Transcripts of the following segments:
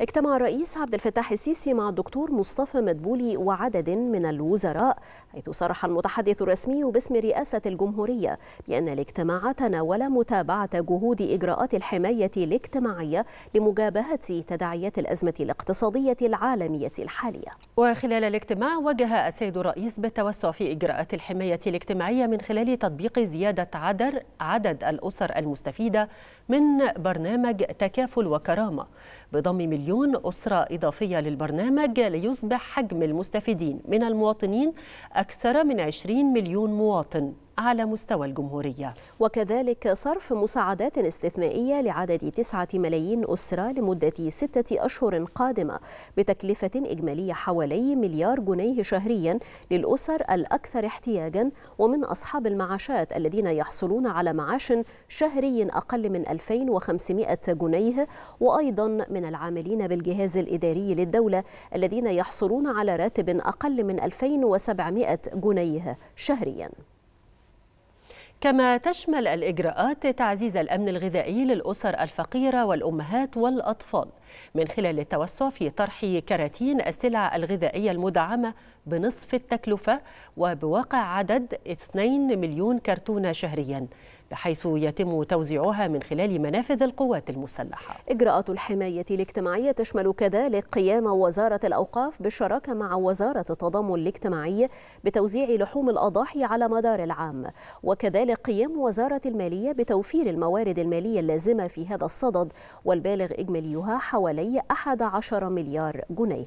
اجتمع الرئيس عبد الفتاح السيسي مع الدكتور مصطفى مدبولي وعدد من الوزراء حيث صرح المتحدث الرسمي باسم رئاسة الجمهورية بأن الاجتماع تناول متابعة جهود إجراءات الحماية الاجتماعية لمجابهة تداعيات الأزمة الاقتصادية العالمية الحالية وخلال الاجتماع وجه السيد الرئيس بالتوسع في إجراءات الحماية الاجتماعية من خلال تطبيق زيادة عدد عدد الأسر المستفيدة من برنامج تكافل وكرامة بضم مليون مليون أسرة إضافية للبرنامج ليصبح حجم المستفيدين من المواطنين أكثر من 20 مليون مواطن على مستوى الجمهورية وكذلك صرف مساعدات استثنائية لعدد 9 ملايين أسرة لمدة ستة أشهر قادمة بتكلفة إجمالية حوالي مليار جنيه شهريا للأسر الأكثر احتياجا ومن أصحاب المعاشات الذين يحصلون على معاش شهري أقل من 2500 جنيه وأيضا من العاملين بالجهاز الإداري للدولة الذين يحصلون على راتب أقل من 2700 جنيه شهريا كما تشمل الإجراءات تعزيز الأمن الغذائي للأسر الفقيرة والأمهات والأطفال من خلال التوسع في طرح كراتين السلع الغذائية المدعمة بنصف التكلفة وبواقع عدد 2 مليون كرتونة شهرياً بحيث يتم توزيعها من خلال منافذ القوات المسلحة إجراءات الحماية الاجتماعية تشمل كذلك قيام وزارة الأوقاف بالشراكة مع وزارة التضامن الاجتماعي بتوزيع لحوم الأضاحي على مدار العام وكذلك قيام وزارة المالية بتوفير الموارد المالية اللازمة في هذا الصدد والبالغ إجماليها حوالي 11 مليار جنيه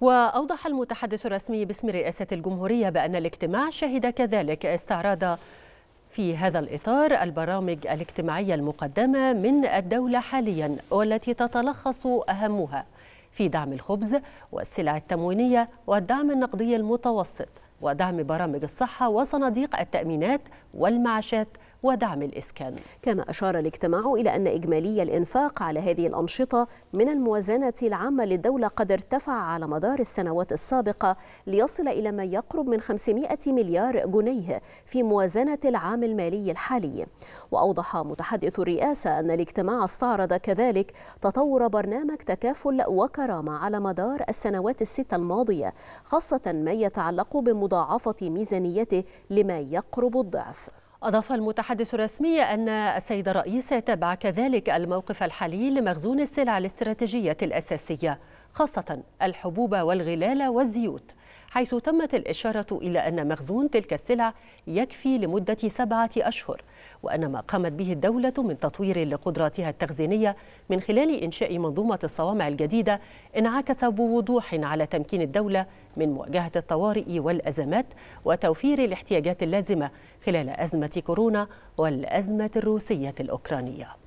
وأوضح المتحدث الرسمي باسم رئاسة الجمهورية بأن الاجتماع شهد كذلك استعراض في هذا الإطار البرامج الاجتماعية المقدمة من الدولة حاليا والتي تتلخص أهمها في دعم الخبز والسلع التموينية والدعم النقدي المتوسط ودعم برامج الصحة وصناديق التأمينات والمعاشات ودعم الإسكان كما أشار الاجتماع إلى أن إجمالي الإنفاق على هذه الأنشطة من الموازنة العامة للدولة قد ارتفع على مدار السنوات السابقة ليصل إلى ما يقرب من 500 مليار جنيه في موازنة العام المالي الحالي وأوضح متحدث الرئاسة أن الاجتماع استعرض كذلك تطور برنامج تكافل وكرامة على مدار السنوات الست الماضية خاصة ما يتعلق بمضاعفة ميزانيته لما يقرب الضعف أضاف المتحدث الرسمي أن السيد الرئيس تابع كذلك الموقف الحالي لمخزون السلع الاستراتيجية الأساسية خاصة الحبوب والغلال والزيوت حيث تمت الإشارة إلى أن مخزون تلك السلع يكفي لمدة سبعة أشهر وأن ما قامت به الدولة من تطوير لقدراتها التخزينية من خلال إنشاء منظومة الصوامع الجديدة انعكس بوضوح على تمكين الدولة من مواجهة الطوارئ والأزمات وتوفير الاحتياجات اللازمة خلال أزمة كورونا والأزمة الروسية الأوكرانية